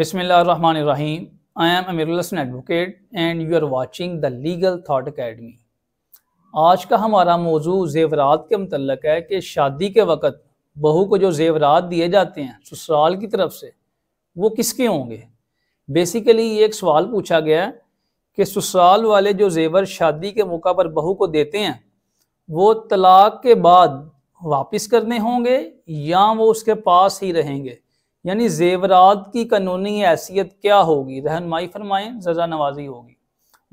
Bismillahirrahmanirrahim. I am Amirul Hasan advocate and you are watching the legal Thought Academy. आज का हमारा मौजू जेवरात के मतलब है कि शादी के वक़्त बहू को जो जेवरात दिए जाते हैं ससुराल की तरफ से वो किसके होंगे बेसिकली ये एक सवाल पूछा गया है कि ससुराल वाले जो जेवर शादी के मौका पर बहू को देते हैं वो तलाक के बाद वापस करने होंगे या वो उसके पास ही रहेंगे यानी जेवरात की कानूनी हैसियत क्या होगी रहनमाई फरमाएँ जजा नवाजी होगी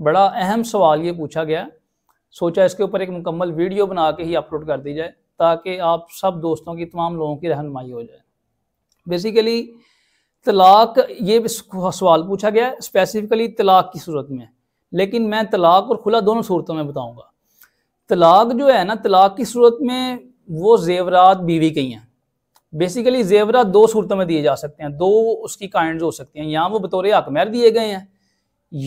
बड़ा अहम सवाल ये पूछा गया सोचा इसके ऊपर एक मुकम्मल वीडियो बना के ही अपलोड कर दी जाए ताकि आप सब दोस्तों की तमाम लोगों की रहनमाई हो जाए बेसिकली तलाक ये सवाल पूछा गया स्पेसिफिकली तलाक की सूरत में लेकिन मैं तलाक और खुला दोनों सूरतों में बताऊंगा तलाक जो है ना तलाक की सूरत में वो जेवरात बीवी के हैं बेसिकली जेवरा दो सूरतों में दिए जा सकते हैं दो उसकी काइंड हो सकती हैं या वो बतौर अकमैर दिए गए हैं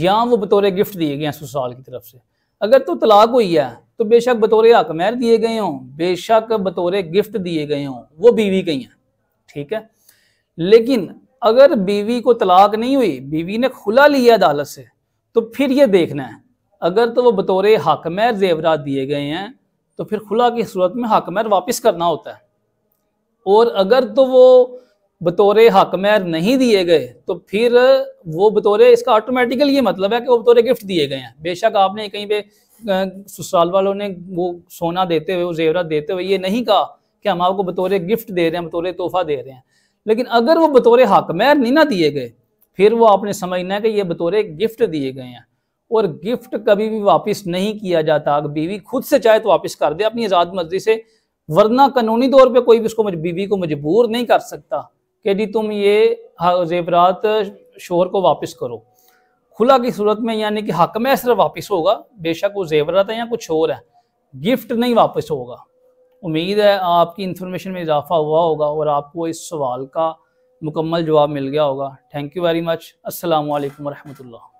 या वो बतौर गिफ्ट दिए गए हैं ससुराल की तरफ से अगर तो तलाक हुई है तो बेशक बतौर अकमैर दिए गए हों बेशक बतौर गिफ्ट दिए गए हों वो बीवी गई हैं ठीक है लेकिन अगर बीवी को तलाक नहीं हुई बीवी ने खुला लिया अदालत से तो फिर ये देखना है अगर तो वो बतौर हाकमैर जेवरात दिए गए हैं तो फिर खुला की सूरत में हाकमैर वापस करना होता है और अगर तो वो बतौर हकमैर नहीं दिए गए तो फिर वो बतौर इसका ऑटोमेटिकल ये मतलब है कि वो बतौर गिफ्ट दिए गए हैं बेशक आपने कहीं पे ससुराल वालों ने वो सोना देते हुए वो जेवरा देते हुए ये नहीं कहा कि हम आपको बतौर गिफ्ट दे रहे हैं बतौर तोहफा दे रहे हैं लेकिन अगर वो बतौर हकमैर नहीं ना दिए गए फिर वो आपने समझना है कि ये बतौर गिफ्ट दिए गए हैं और गिफ्ट कभी भी वापस नहीं किया जाता अगर बीवी खुद से चाहे तो वापस कर दे अपनी आज़ाद मर्जी से वरना कानूनी तौर पे कोई भी उसको बीवी को मजबूर नहीं कर सकता कि जी तुम ये जेवरात शोर को वापस करो खुला की सूरत में यानी कि हक में सिर्फ वापस होगा बेशक वो जेवरात है या कुछ और है गिफ्ट नहीं वापस होगा उम्मीद है आपकी इंफॉर्मेशन में इजाफा हुआ होगा और आपको इस सवाल का मुकम्मल जवाब मिल गया होगा थैंक यू वेरी मच असलकम वरहमल